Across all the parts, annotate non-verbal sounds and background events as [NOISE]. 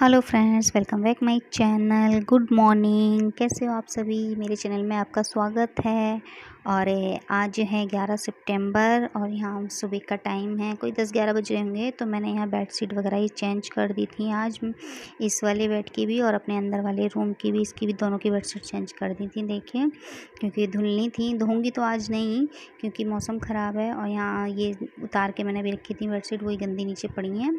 hello friends welcome back my channel good morning कैसे हो आप सभी मेरे चैनल में आपका स्वागत है और आज है 11 सितंबर और यहाँ सुबह का टाइम है कोई 10-11 बजे होंगे तो मैंने यहाँ बेड शीट वगैरह ही चेंज कर दी थी आज इस वाले बेड की भी और अपने अंदर वाले रूम की भी इसकी भी दोनों की बेड शीट चेंज कर दी थी देखिए क्योंकि धुलनी थी धोंगी तो आज नहीं क्योंकि मौसम ख़राब है और यहाँ ये उतार के मैंने भी रखी थी बेड शीट वही गंदी नीचे पड़ी हैं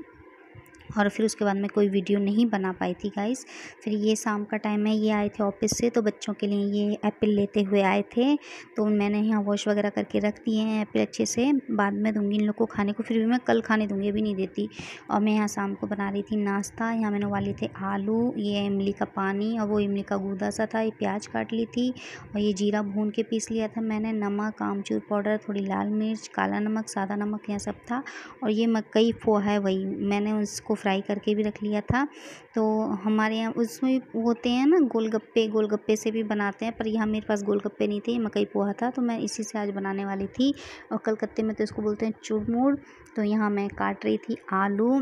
और फिर उसके बाद मैं कोई वीडियो नहीं बना पाई थी गाइस फिर ये शाम का टाइम है ये आए थे ऑफिस से तो बच्चों के लिए ये एप्पल लेते हुए आए थे तो मैंने यहाँ वॉश वगैरह करके रख दिए हैं एप्पल अच्छे से बाद में दूँगी इन लोग को खाने को फिर भी मैं कल खाने दूंगी अभी नहीं देती और मैं यहाँ शाम को बना रही थी नाश्ता यहाँ मैंने उबाले थे आलू ये इमली का पानी और वो इमली का गूदा सा था ये प्याज काट ली थी और ये जीरा भून के पीस लिया था मैंने नमक आमचूर पाउडर थोड़ी लाल मिर्च काला नमक सादा नमक यहाँ सब था और ये मकई फोहा है वही मैंने उसको फ्राई करके भी रख लिया था तो हमारे यहाँ उसमें होते हैं ना गोलगप्पे गोलगप्पे से भी बनाते हैं पर यहाँ मेरे पास गोलगप्पे नहीं थे मकई पोहा था तो मैं इसी से आज बनाने वाली थी और कलकत्ते में तो इसको बोलते हैं चुड़मुड़ तो यहाँ मैं काट रही थी आलू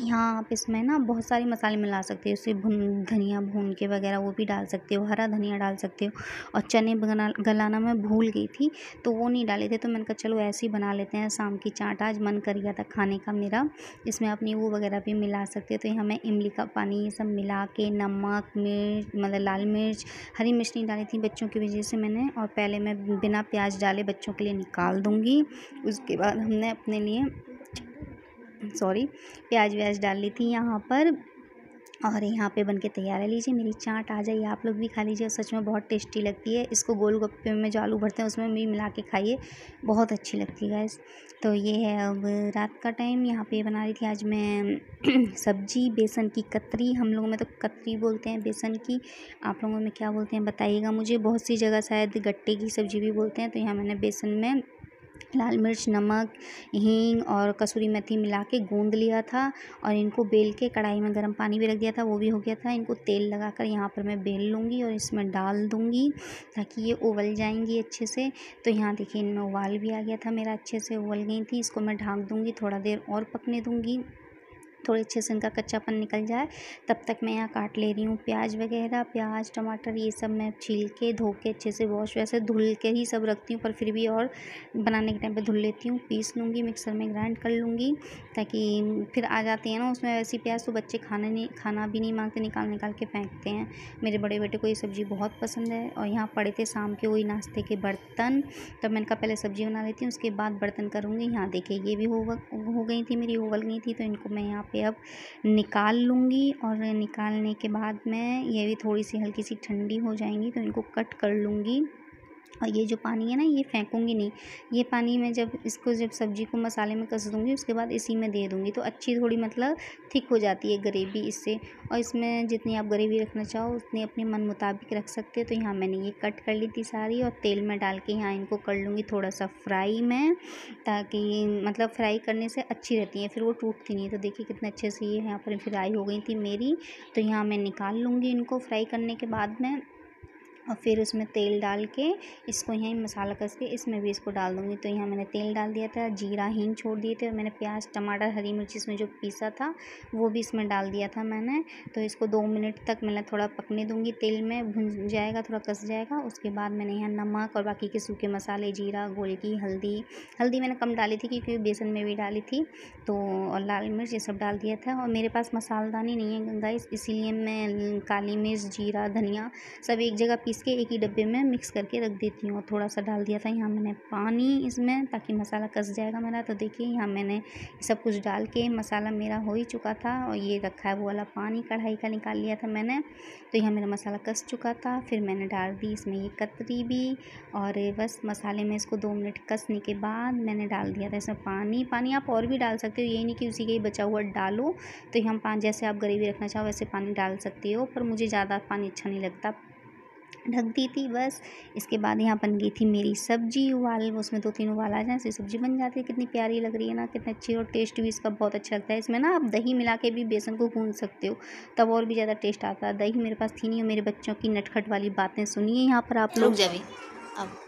यहाँ आप इसमें ना बहुत सारे मसाले मिला सकते हो जैसे भुन धनिया भून के वगैरह वो भी डाल सकते हो हरा धनिया डाल सकते हो और चने गलाना मैं भूल गई थी तो वो नहीं डाले थे तो मैंने कहा चलो ऐसे ही बना लेते हैं शाम की चाट आज मन कर गया था खाने का मेरा इसमें आप नींबू वगैरह भी मिला सकते हो तो यहाँ मैं इमली का पानी ये सब मिला के नमक मिर्च मतलब लाल मिर्च हरी मिर्च नहीं डाली थी बच्चों की वजह से मैंने और पहले मैं बिना प्याज डाले बच्चों के लिए निकाल दूँगी उसके बाद हमने अपने लिए सॉरी प्याज व्याज डाल ली थी यहाँ पर और यहाँ पे बनके तैयार है लीजिए मेरी चाट आ जाइए आप लोग भी खा लीजिए सच में बहुत टेस्टी लगती है इसको गोल गप्पे में जो आलू भरते हैं उसमें भी मिला के खाइए बहुत अच्छी लगती है गैस तो ये है अब रात का टाइम यहाँ पे बना रही थी आज मैं [CLEARS THROAT] सब्जी बेसन की कतरी हम लोगों में तो कतरी बोलते हैं बेसन की आप लोगों में क्या बोलते हैं बताइएगा मुझे बहुत सी जगह शायद गट्टे की सब्ज़ी भी बोलते हैं तो यहाँ मैंने बेसन में लाल मिर्च नमक हींग और कसूरी मेथी मिला के गूँध लिया था और इनको बेल के कढ़ाई में गर्म पानी भी रख दिया था वो भी हो गया था इनको तेल लगा कर यहाँ पर मैं बेल लूँगी और इसमें डाल दूँगी ताकि ये उबल जाएंगी अच्छे से तो यहाँ देखिए इनमें उबाल भी आ गया था मेरा अच्छे से उबल गई थी इसको मैं ढाँक दूँगी थोड़ा देर और पकने दूँगी थोड़े अच्छे से इनका कच्चापन निकल जाए तब तक मैं यहाँ काट ले रही हूँ प्याज वगैरह प्याज टमाटर ये सब मैं छील के धो के अच्छे से वॉश वैसे धुल के ही सब रखती हूँ पर फिर भी और बनाने के टाइम पे धुल लेती हूँ पीस लूँगी मिक्सर में ग्राइंड कर लूँगी ताकि फिर आ जाते हैं ना उसमें वैसी प्याज तो बच्चे खाने नहीं खाना भी नहीं मांगते निकाल निकाल के फेंकते हैं मेरे बड़े बेटे को ये सब्ज़ी बहुत पसंद है और यहाँ पड़े थे शाम के वही नाश्ते के बर्तन तब मैं इनका पहले सब्ज़ी बना लेती हूँ उसके बाद बर्तन करूँगी यहाँ देखे ये भी हो हो गई थी मेरी उबल गई थी तो इनको मैं यहाँ पे अब निकाल लूँगी और निकालने के बाद मैं ये भी थोड़ी सी हल्की सी ठंडी हो जाएंगी तो इनको कट कर लूँगी और ये जो पानी है ना ये फेंकूँगी नहीं ये पानी मैं जब इसको जब सब्ज़ी को मसाले में कस दूँगी उसके बाद इसी में दे दूँगी तो अच्छी थोड़ी मतलब थिक हो जाती है ग्रेवी इससे और इसमें जितनी आप ग्रेवी रखना चाहो उतनी अपने मन मुताबिक रख सकते हो तो यहाँ मैंने ये कट कर ली थी सारी और तेल में डाल के यहाँ इनको कर लूँगी थोड़ा सा फ्राई में ताकि मतलब फ्राई करने से अच्छी रहती है फिर वो टूटती नहीं तो देखिए कितने अच्छे से ये यहाँ पर फ्राई हो गई थी मेरी तो यहाँ मैं निकाल लूँगी इनको फ्राई करने के बाद में और फिर उसमें तेल डाल के इसको यहीं मसाला कस के इसमें भी इसको डाल दूँगी तो यहाँ मैंने तेल डाल दिया था जीरा हींग छोड़ दिए थे और मैंने प्याज टमाटर हरी मिर्च इसमें जो पीसा था वो भी इसमें डाल दिया था मैंने तो इसको दो मिनट तक मैं थोड़ा पकने दूँगी तेल में भुन जाएगा थोड़ा कस जाएगा उसके बाद मैंने यहाँ नमक और बाकी के सूखे मसाले जीरा गोलकी हल्दी हल्दी मैंने कम डाली थी क्योंकि बेसन में भी डाली थी तो और लाल मिर्च ये सब डाल दिया था और मेरे पास मसालदानी नहीं है गंगा इसीलिए मैं काली मिर्च जीरा धनिया सब एक जगह इसके एक ही डब्बे में मिक्स करके रख देती हूँ और थोड़ा सा डाल दिया था यहाँ मैंने पानी इसमें ताकि मसाला कस जाएगा मेरा तो देखिए यहाँ मैंने सब कुछ डाल के मसाला मेरा हो ही चुका था और ये रखा है वो वाला पानी कढ़ाई का निकाल लिया था मैंने तो यहाँ मेरा मसाला कस चुका था फिर मैंने डाल दी इसमें ये कतरी भी और बस मसाले में इसको दो मिनट कसने के बाद मैंने डाल दिया था इसमें पानी पानी आप और भी डाल सकते हो यही नहीं कि उसी के ही बचा हुआ डालो तो यहाँ पान जैसे आप ग्रेवी रखना चाहो वैसे पानी डाल सकते हो पर मुझे ज़्यादा पानी अच्छा नहीं लगता ढक दी थी बस इसके बाद यहाँ बन गई थी मेरी सब्ज़ी उबाल उसमें दो तीन उबाल आ जाए ऐसी सब्ज़ी बन जाती है कितनी प्यारी लग रही है ना कितनी अच्छी और टेस्ट भी इसका बहुत अच्छा लगता है इसमें ना आप दही मिला के भी बेसन को भून सकते हो तब और भी ज़्यादा टेस्ट आता है दही मेरे पास थी नहीं और मेरे बच्चों की नटखट वाली बातें सुनिए यहाँ पर आप लोग जावे अब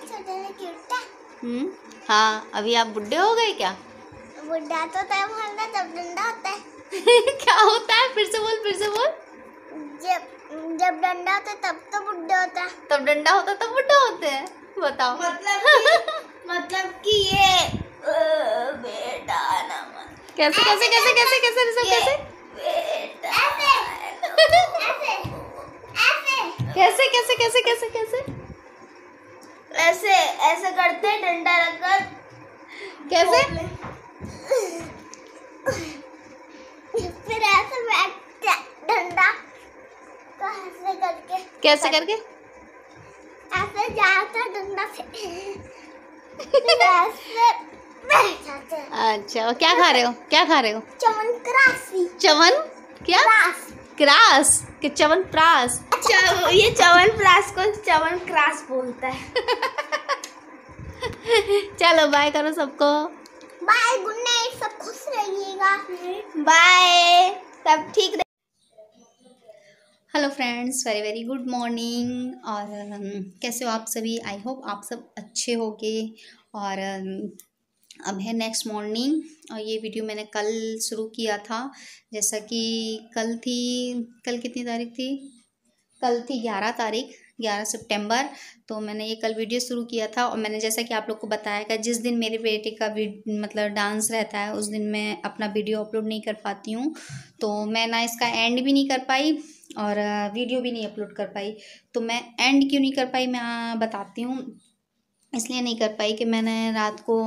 अच्छा हम्म, हाँ अभी आप बुढ़े हो गए क्या बुढ़ा तो तब होता है [LAUGHS] क्या होता है फिर से बोल फिर से बोल जब जब डंडा होता तब तो बुड्ढा होता तब डंडा होता तब बुड्ढा होते हैं बताओ मतलब कि, मतलब कि ये बेटा ना कैसे कैसे कैसे कैसे कैसे कैसे कैसे कैसे कैसे कैसे कैसे कैसे ऐसे ऐसे करते डंडा रखकर कैसे कैसे करके ऐसे जाता डंडा से अच्छा और क्या खा रहे हो क्या खा रहे हो चमन क्रासी चमन क्या क्रास के चवन प्रास चव, अच्छा, ये चवन प्रास को चवन क्रास बोलता है चलो बाय करो सबको बाय गुड नाइट सब खुश रहिएगा बाय सब ठीक hello friends very very good morning और um, कैसे हो आप सभी आई होप आप सब अच्छे गए और um, अब है नेक्स्ट मॉर्निंग और ये वीडियो मैंने कल शुरू किया था जैसा कि कल थी कल कितनी तारीख थी कल थी ग्यारह तारीख ग्यारह सितंबर तो मैंने ये कल वीडियो शुरू किया था और मैंने जैसा कि आप लोग को बताया कि जिस दिन मेरे बेटे का मतलब डांस रहता है उस दिन मैं अपना वीडियो अपलोड नहीं कर पाती हूँ तो मैं ना इसका एंड भी नहीं कर पाई और वीडियो भी नहीं अपलोड कर पाई तो मैं एंड क्यों नहीं कर पाई मैं बताती हूँ इसलिए नहीं कर पाई कि मैंने रात को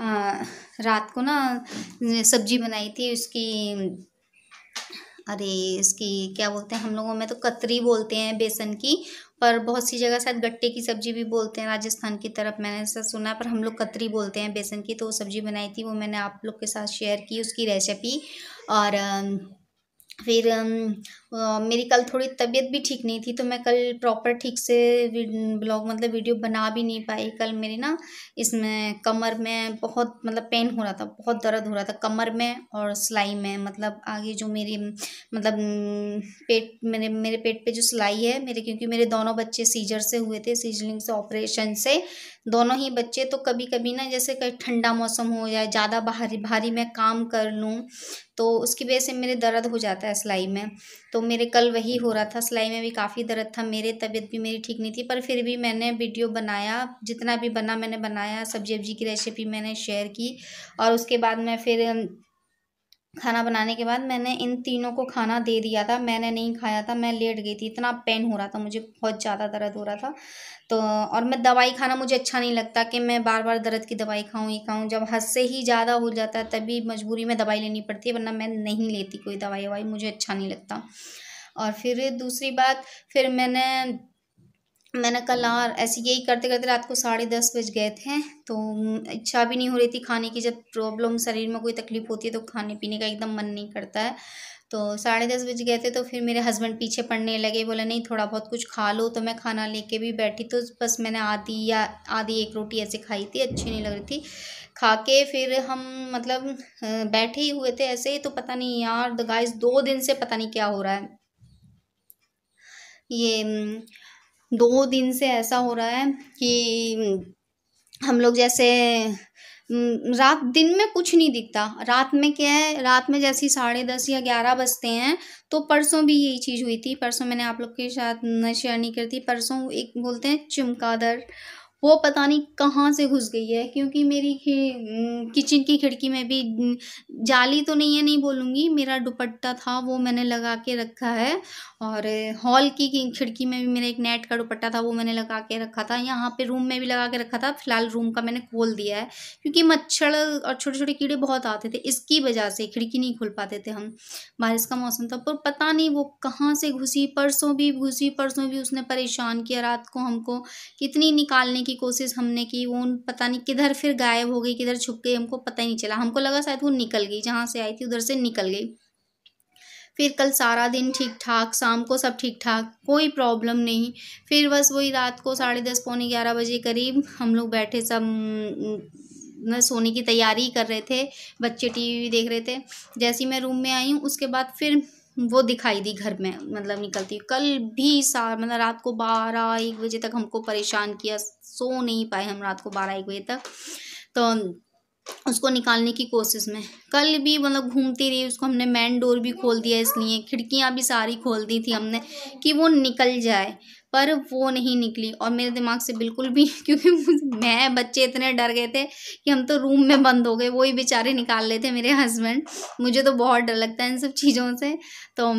आ, रात को ना सब्जी बनाई थी उसकी अरे इसकी क्या बोलते हैं हम लोगों में तो कतरी बोलते हैं बेसन की पर बहुत सी जगह शायद गट्टे की सब्जी भी बोलते हैं राजस्थान की तरफ मैंने ऐसा सुना पर हम लोग कतरी बोलते हैं बेसन की तो वो सब्जी बनाई थी वो मैंने आप लोग के साथ शेयर की उसकी रेसिपी और फिर मेरी कल थोड़ी तबीयत भी ठीक नहीं थी तो मैं कल प्रॉपर ठीक से ब्लॉग मतलब वीडियो बना भी नहीं पाई कल मेरी ना इसमें कमर में बहुत मतलब पेन हो रहा था बहुत दर्द हो रहा था कमर में और सिलाई में मतलब आगे जो मेरी मतलब पेट मेरे मेरे पेट पे जो सिलाई है मेरे क्योंकि मेरे दोनों बच्चे सीजर से हुए थे सीजलिंग से ऑपरेशन से दोनों ही बच्चे तो कभी कभी ना जैसे कहीं ठंडा मौसम हो या ज़्यादा भारी भारी मैं काम कर लूँ तो उसकी वजह से मेरे दर्द हो जाता है सिलाई में तो मेरे कल वही हो रहा था सिलाई में भी काफ़ी दर्द था मेरे तबीयत भी मेरी ठीक नहीं थी पर फिर भी मैंने वीडियो बनाया जितना भी बना मैंने बनाया सब्जी वब्जी की रेसिपी मैंने शेयर की और उसके बाद मैं फिर खाना बनाने के बाद मैंने इन तीनों को खाना दे दिया था मैंने नहीं खाया था मैं लेट गई थी इतना पेन हो रहा था मुझे बहुत ज़्यादा दर्द हो रहा था तो और मैं दवाई खाना मुझे अच्छा नहीं लगता कि मैं बार बार दर्द की दवाई खाऊं ये खाऊं जब हद से ही ज़्यादा हो जाता है तभी मजबूरी में दवाई लेनी पड़ती है वरना मैं नहीं लेती कोई दवाई ववाई मुझे अच्छा नहीं लगता और फिर दूसरी बात फिर मैंने मैंने कल और ऐसे यही करते करते रात को साढ़े दस बज गए थे तो इच्छा भी नहीं हो रही थी खाने की जब प्रॉब्लम शरीर में कोई तकलीफ़ होती है तो खाने पीने का एकदम मन नहीं करता है तो साढ़े दस बज गए थे तो फिर मेरे हस्बैंड पीछे पड़ने लगे बोला नहीं थोड़ा बहुत कुछ खा लो तो मैं खाना लेके भी बैठी तो बस मैंने आधी या आधी एक रोटी ऐसे खाई थी अच्छी नहीं लग रही थी खा के फिर हम मतलब बैठे ही हुए थे ऐसे ही तो पता नहीं यार गाइस दो दिन से पता नहीं क्या हो रहा है ये दो दिन से ऐसा हो रहा है कि हम लोग जैसे हम्म, रात दिन में कुछ नहीं दिखता रात में क्या है रात में जैसे साढ़े दस या ग्यारह बजते हैं तो परसों भी यही चीज़ हुई थी परसों मैंने आप लोग के साथ शेयर नहीं करती परसों एक बोलते हैं चमकादड़ वो पता नहीं कहाँ से घुस गई है क्योंकि मेरी किचन की खिड़की में भी जाली तो नहीं है नहीं बोलूँगी मेरा दुपट्टा था वो मैंने लगा के रखा है और हॉल की खिड़की में भी मेरा एक नेट का दुपट्टा था वो मैंने लगा के रखा था यहाँ पे रूम में भी लगा के रखा था फिलहाल रूम का मैंने खोल दिया है क्योंकि मच्छर और छोटे छोटे कीड़े बहुत आते थे इसकी वजह से खिड़की नहीं खोल पाते थे हम बारिश का मौसम था पर पता नहीं वो कहाँ से घुसी परसों भी घुसी परसों भी उसने परेशान किया रात को हमको कितनी निकालने की की कोशिश हमने की वो पता नहीं किधर फिर गायब हो गई किधर छुप गई हमको पता ही नहीं चला हमको लगा शायद वो निकल गई जहाँ से आई थी उधर से निकल गई फिर कल सारा दिन ठीक ठाक शाम को सब ठीक ठाक कोई प्रॉब्लम नहीं फिर बस वही रात को साढ़े दस पौने ग्यारह बजे करीब हम लोग बैठे सब सोने की तैयारी कर रहे थे बच्चे टीवी देख रहे थे जैसे ही मैं रूम में आई हूँ उसके बाद फिर वो दिखाई दी घर में मतलब निकलती कल भी सार मतलब रात को बारह एक बजे तक हमको परेशान किया सो नहीं पाए हम रात को बारह एक बजे तक तो उसको निकालने की कोशिश में कल भी मतलब घूमती रही उसको हमने मेन डोर भी खोल दिया इसलिए खिड़कियाँ भी सारी खोल दी थी हमने कि वो निकल जाए पर वो नहीं निकली और मेरे दिमाग से बिल्कुल भी [LAUGHS] क्योंकि मैं बच्चे इतने डर गए थे कि हम तो रूम में बंद हो गए वही बेचारे निकाल लेते मेरे हस्बैंड मुझे तो बहुत डर लगता है इन सब चीज़ों से तो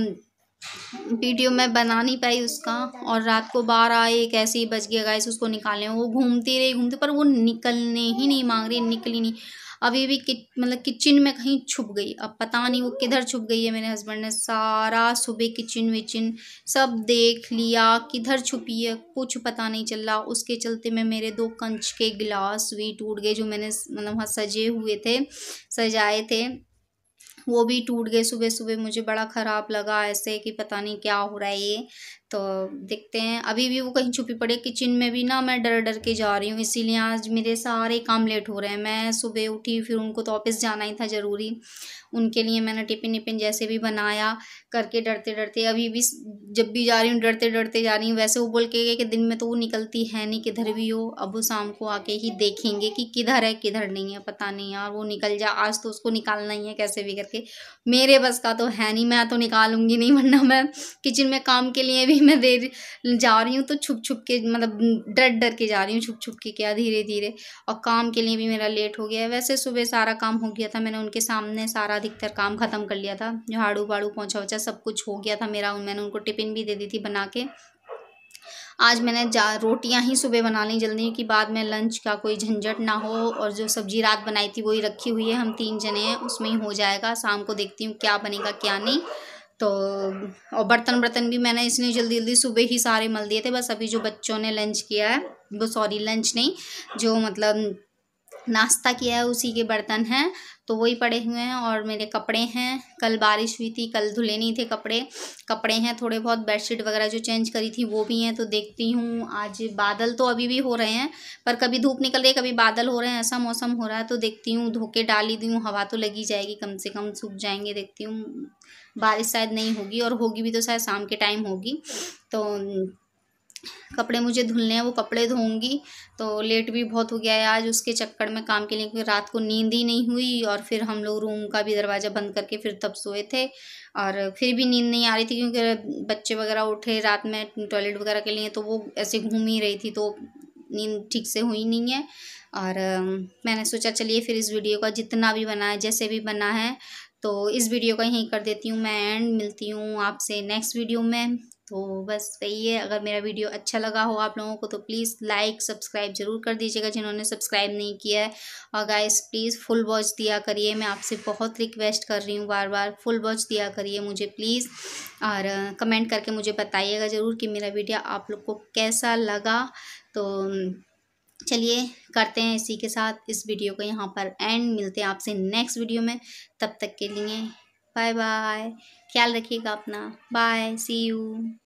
वीडियो मैं बना नहीं पाई उसका और रात को बारह एक ऐसे ही बज गया गाइस उसको निकालने वो घूमती रही घूमती पर वो निकलने ही नहीं मांग रही निकली नहीं अभी भी कि, मतलब किचन में कहीं छुप गई अब पता नहीं वो किधर छुप गई है मेरे हस्बैंड ने सारा सुबह किचन विचिन सब देख लिया किधर छुपी है कुछ पता नहीं चल रहा उसके चलते में मेरे दो कंच के गिलास भी टूट गए जो मैंने मतलब वहाँ सजे हुए थे सजाए थे वो भी टूट गए सुबह सुबह मुझे बड़ा ख़राब लगा ऐसे कि पता नहीं क्या हो रहा है ये तो देखते हैं अभी भी वो कहीं छुपी पड़े किचन में भी ना मैं डर डर के जा रही हूँ इसीलिए आज मेरे सारे काम लेट हो रहे हैं मैं सुबह उठी फिर उनको तो ऑफिस जाना ही था ज़रूरी उनके लिए मैंने टिफिन विपिन जैसे भी बनाया करके डरते डरते अभी भी जब भी जा रही हूँ डरते डरते जा रही हूँ वैसे वो बोल के गए कि दिन में तो वो निकलती है नहीं किधर भी हो अब वो शाम को आके ही देखेंगे कि किधर है किधर नहीं है पता नहीं यार वो निकल जा आज तो उसको निकालना ही है कैसे भी करके मेरे बस का तो है नहीं मैं तो निकालूंगी नहीं वरना मैं किचन में काम के लिए भी मैं देर जा रही हूँ तो छुप छुप के मतलब डर डर के जा रही हूँ छुप छुप के क्या धीरे धीरे और काम के लिए भी मेरा लेट हो गया है वैसे सुबह सारा काम हो गया था मैंने उनके सामने सारा अधिकतर काम ख़त्म कर लिया था झाड़ू वाड़ू पहुँचा वोचा सब कुछ हो गया था मेरा मैंने उनको टिफ़िन भी दे दी थी बना के आज मैंने जा रोटियां ही सुबह बना ली जल्दी कि बाद में लंच का कोई झंझट ना हो और जो सब्जी रात बनाई थी वही रखी हुई है हम तीन जने हैं उसमें ही हो जाएगा शाम को देखती हूँ क्या बनेगा क्या नहीं तो और बर्तन बर्तन भी मैंने इसने जल्दी जल्दी सुबह ही सारे मल दिए थे बस अभी जो बच्चों ने लंच किया है वो सॉरी लंच नहीं जो मतलब नाश्ता किया है उसी के बर्तन हैं तो वही पड़े हुए हैं और मेरे कपड़े हैं कल बारिश हुई थी कल धुले नहीं थे कपड़े कपड़े हैं थोड़े बहुत बेडशीट वगैरह जो चेंज करी थी वो भी हैं तो देखती हूँ आज बादल तो अभी भी हो रहे हैं पर कभी धूप निकल रही है कभी बादल हो रहे हैं ऐसा मौसम हो रहा है तो देखती हूँ धोके डाली दी हूँ हवा तो लगी जाएगी कम से कम सूख जाएंगे देखती हूँ बारिश शायद नहीं होगी और होगी भी तो शायद शाम के टाइम होगी तो कपड़े मुझे धुलने हैं वो कपड़े धोऊंगी तो लेट भी बहुत हो गया है आज उसके चक्कर में काम के लिए क्योंकि रात को नींद ही नहीं हुई और फिर हम लोग रूम का भी दरवाज़ा बंद करके फिर तब सोए थे और फिर भी नींद नहीं आ रही थी क्योंकि बच्चे वगैरह उठे रात में टॉयलेट वगैरह के लिए तो वो ऐसे घूम ही रही थी तो नींद ठीक से हुई नहीं है और मैंने सोचा चलिए फिर इस वीडियो का जितना भी बना है जैसे भी बना है तो इस वीडियो का यहीं कर देती हूँ मैं एंड मिलती हूँ आपसे नेक्स्ट वीडियो में तो बस वही है अगर मेरा वीडियो अच्छा लगा हो आप लोगों को तो प्लीज़ लाइक सब्सक्राइब ज़रूर कर दीजिएगा जिन्होंने सब्सक्राइब नहीं किया है और गाइस प्लीज़ फुल वॉच दिया करिए मैं आपसे बहुत रिक्वेस्ट कर रही हूँ बार बार फुल वॉच दिया करिए मुझे प्लीज़ और कमेंट करके मुझे बताइएगा ज़रूर कि मेरा वीडियो आप लोग को कैसा लगा तो चलिए करते हैं इसी के साथ इस वीडियो को यहाँ पर एंड मिलते हैं आपसे नेक्स्ट वीडियो में तब तक के लिए बाय बाय ख्याल रखिएगा अपना बाय सी यू